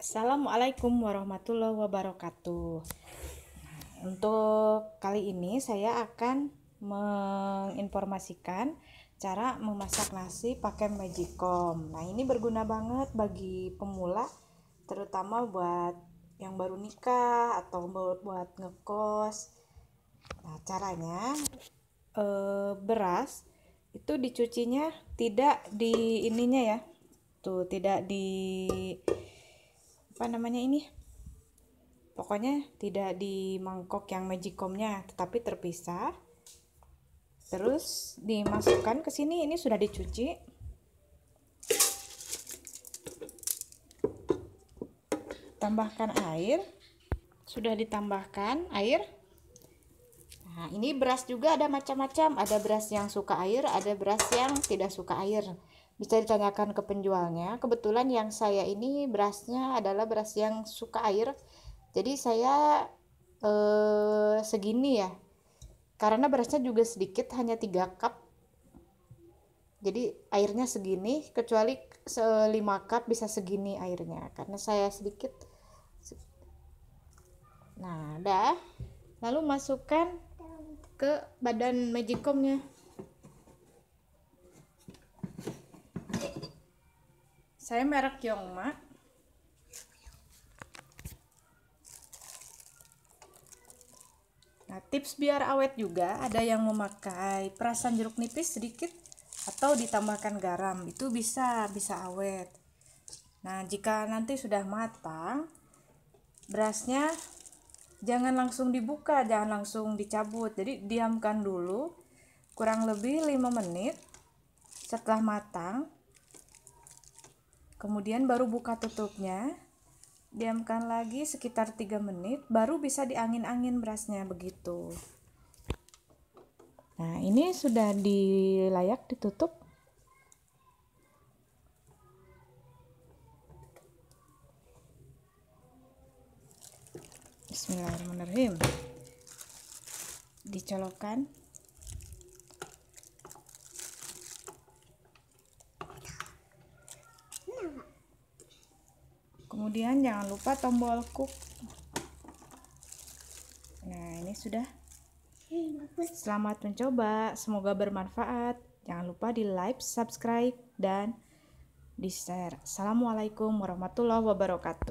Assalamualaikum warahmatullahi wabarakatuh. Nah, untuk kali ini saya akan menginformasikan cara memasak nasi pakai magicom. Nah, ini berguna banget bagi pemula terutama buat yang baru nikah atau buat, buat ngekos. Nah, caranya eh, beras itu dicucinya tidak di ininya ya. Tuh, tidak di apa namanya ini pokoknya tidak di mangkok yang magicomnya tetapi terpisah terus dimasukkan ke sini ini sudah dicuci tambahkan air sudah ditambahkan air nah ini beras juga ada macam-macam ada beras yang suka air ada beras yang tidak suka air bisa ditanyakan ke penjualnya. Kebetulan yang saya ini berasnya adalah beras yang suka air. Jadi saya eh, segini ya. Karena berasnya juga sedikit hanya 3 cup. Jadi airnya segini kecuali 5 cup bisa segini airnya karena saya sedikit. Nah, dah Lalu masukkan ke badan magicomnya. Saya merek Yongma. Nah, tips biar awet juga ada yang memakai perasan jeruk nipis sedikit atau ditambahkan garam. Itu bisa bisa awet. Nah, jika nanti sudah matang, berasnya jangan langsung dibuka, jangan langsung dicabut. Jadi diamkan dulu kurang lebih 5 menit setelah matang Kemudian baru buka tutupnya. Diamkan lagi sekitar 3 menit baru bisa diangin-angin berasnya begitu. Nah, ini sudah dilayak ditutup. Bismillahirrahmanirrahim. Dicolokkan. kemudian jangan lupa tombol cook nah ini sudah selamat mencoba semoga bermanfaat jangan lupa di like subscribe dan di share assalamualaikum warahmatullahi wabarakatuh